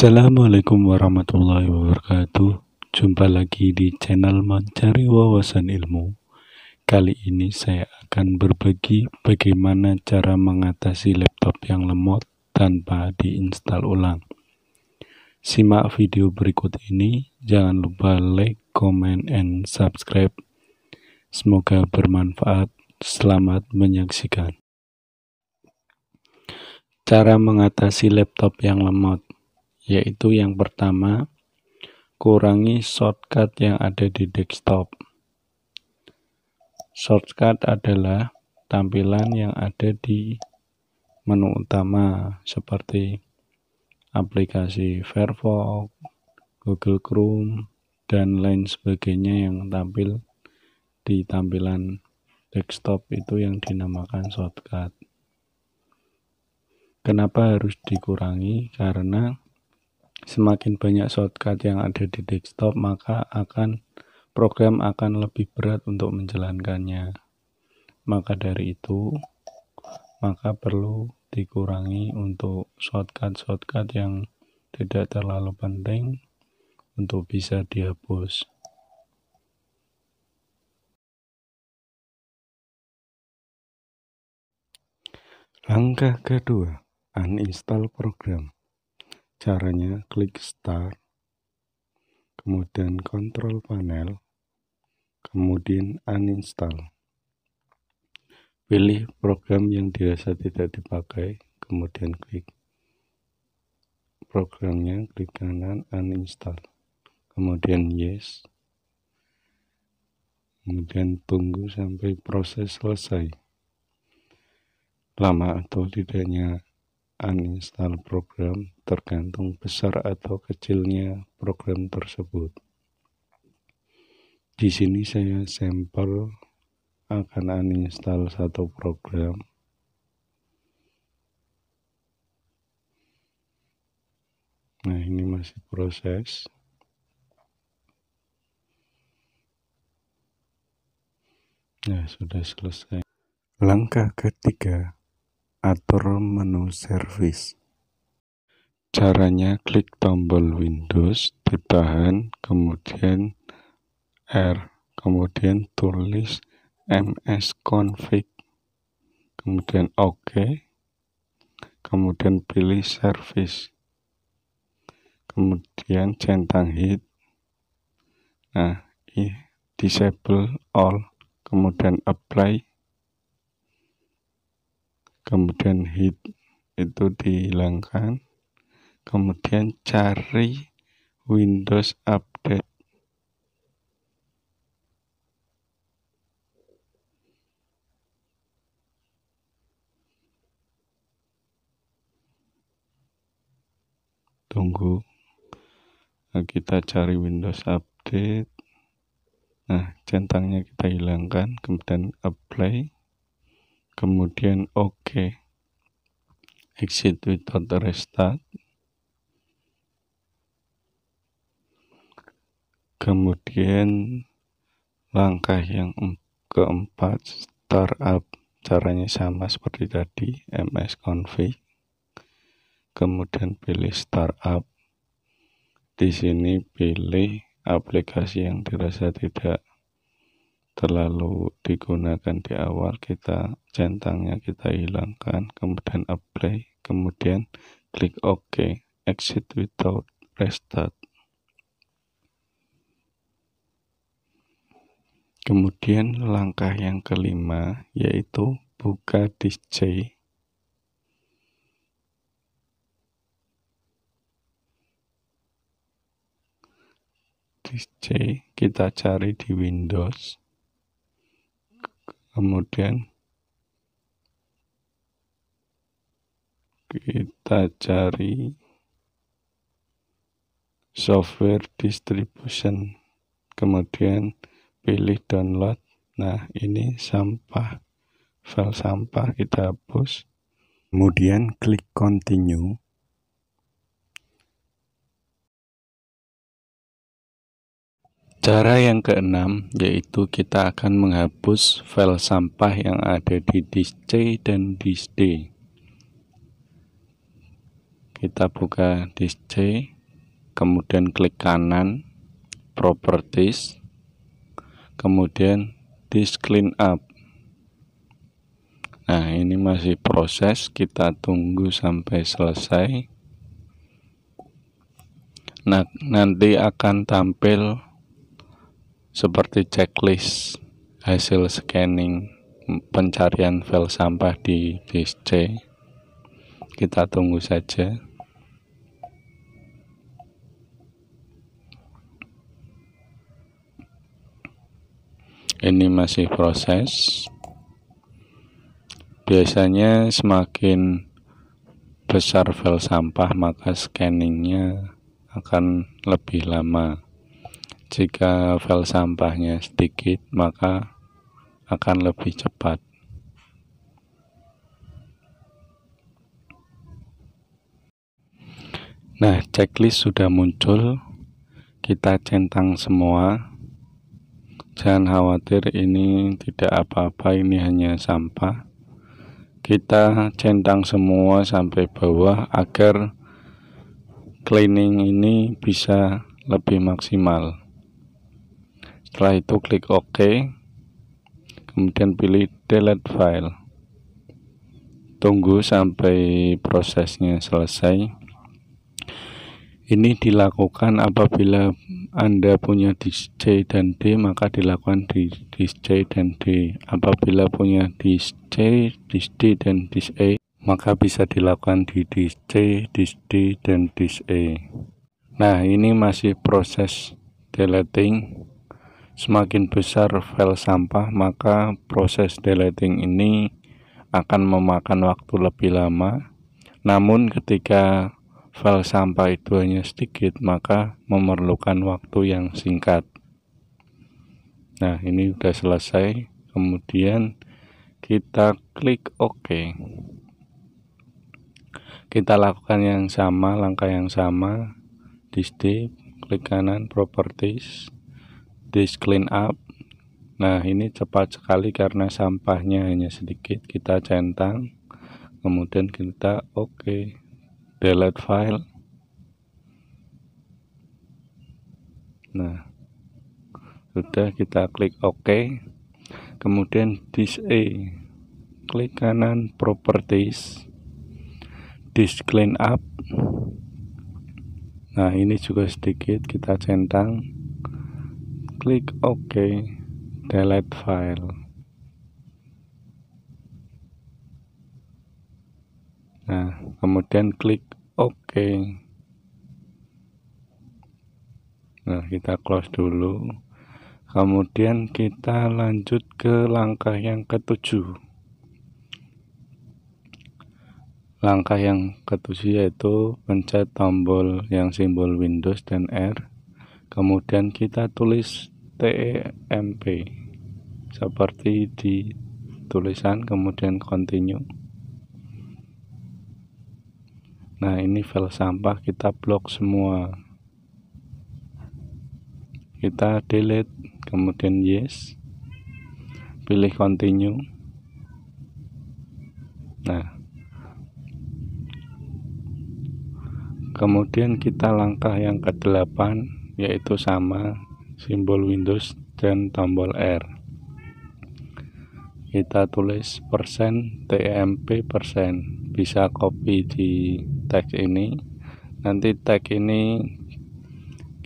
Assalamualaikum warahmatullahi wabarakatuh. Jumpa lagi di channel Mencari Wawasan Ilmu. Kali ini saya akan berbagi bagaimana cara mengatasi laptop yang lemot tanpa diinstal ulang. Simak video berikut ini. Jangan lupa like, comment, and subscribe. Semoga bermanfaat. Selamat menyaksikan. Cara mengatasi laptop yang lemot yaitu yang pertama, kurangi shortcut yang ada di desktop. Shortcut adalah tampilan yang ada di menu utama seperti aplikasi Firefox, Google Chrome, dan lain sebagainya yang tampil di tampilan desktop itu yang dinamakan shortcut. Kenapa harus dikurangi? Karena semakin banyak shortcut yang ada di desktop, maka akan program akan lebih berat untuk menjalankannya. Maka dari itu, maka perlu dikurangi untuk shortcut-shortcut yang tidak terlalu penting untuk bisa dihapus. Langkah kedua, uninstall program. Caranya klik start, kemudian kontrol panel, kemudian uninstall. Pilih program yang dirasa tidak dipakai, kemudian klik programnya, klik kanan uninstall. Kemudian yes. Kemudian tunggu sampai proses selesai. Lama atau tidaknya uninstall program tergantung besar atau kecilnya program tersebut. Di sini saya sampel akan uninstall satu program. Nah, ini masih proses. Nah, sudah selesai. Langkah ketiga Atur menu service. Caranya klik tombol Windows, ditahan, kemudian R, kemudian tulis MS Config, kemudian OK, kemudian pilih service, kemudian centang hit, nah, disable all, kemudian apply, kemudian hit itu dihilangkan kemudian cari Windows update tunggu nah, kita cari Windows update nah centangnya kita hilangkan kemudian apply kemudian OK exit without restart kemudian langkah yang keempat startup caranya sama seperti tadi ms config kemudian pilih startup di sini pilih aplikasi yang dirasa tidak terlalu digunakan di awal kita centangnya kita hilangkan kemudian apply kemudian klik OK exit without restart kemudian langkah yang kelima yaitu buka disk C C kita cari di Windows kemudian kita cari software distribution kemudian pilih download nah ini sampah file sampah kita hapus kemudian klik continue Cara yang keenam yaitu kita akan menghapus file sampah yang ada di disk C dan disk D. Kita buka disk C, kemudian klik kanan, properties, kemudian disk clean up. Nah, ini masih proses, kita tunggu sampai selesai. Nah, nanti akan tampil seperti checklist hasil scanning pencarian file sampah di disk kita tunggu saja ini masih proses biasanya semakin besar file sampah maka scanningnya akan lebih lama jika file sampahnya sedikit, maka akan lebih cepat. Nah, checklist sudah muncul. Kita centang semua. Jangan khawatir, ini tidak apa-apa, ini hanya sampah. Kita centang semua sampai bawah agar cleaning ini bisa lebih maksimal setelah itu klik OK kemudian pilih delete file tunggu sampai prosesnya selesai ini dilakukan apabila anda punya disk C dan D maka dilakukan di disk C dan D apabila punya disk C, disk D dan disk E maka bisa dilakukan di disk C, disk D, dan disk E. Nah, ini masih proses deleting. Semakin besar file sampah, maka proses deleting ini akan memakan waktu lebih lama. Namun ketika file sampah itu hanya sedikit, maka memerlukan waktu yang singkat. Nah, ini sudah selesai. Kemudian kita klik OK. Kita lakukan yang sama, langkah yang sama di step, klik kanan properties dish clean up nah ini cepat sekali karena sampahnya hanya sedikit kita centang kemudian kita oke okay, delete file nah sudah kita klik ok kemudian disk E klik kanan properties disk clean up nah ini juga sedikit kita centang Klik OK, delete file. Nah, kemudian klik OK. Nah, kita close dulu. Kemudian kita lanjut ke langkah yang ketujuh. Langkah yang ketujuh yaitu pencet tombol yang simbol Windows dan R. Kemudian kita tulis TEMP seperti di tulisan kemudian continue nah ini file sampah kita blok semua kita delete kemudian yes pilih continue nah kemudian kita langkah yang ke delapan yaitu sama simbol Windows dan tombol R kita tulis persen TMP persen bisa copy di tag ini nanti tag ini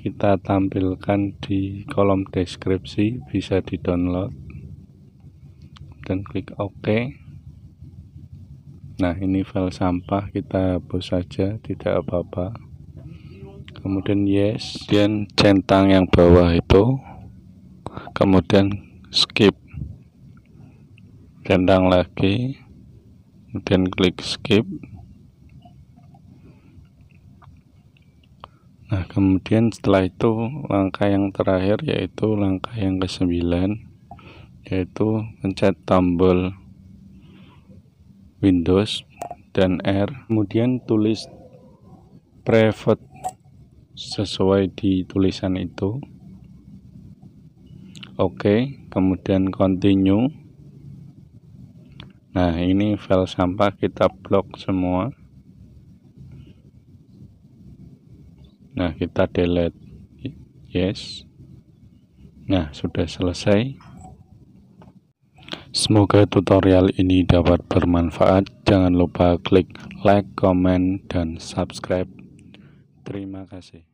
kita tampilkan di kolom deskripsi bisa di download dan klik OK nah ini file sampah kita hapus saja tidak apa-apa kemudian yes kemudian centang yang bawah itu kemudian skip centang lagi kemudian klik skip Nah, kemudian setelah itu langkah yang terakhir yaitu langkah yang ke-9 yaitu pencet tombol Windows dan R. Kemudian tulis private sesuai di tulisan itu oke kemudian continue nah ini file sampah kita blok semua nah kita delete yes nah sudah selesai semoga tutorial ini dapat bermanfaat jangan lupa klik like comment dan subscribe Terima kasih.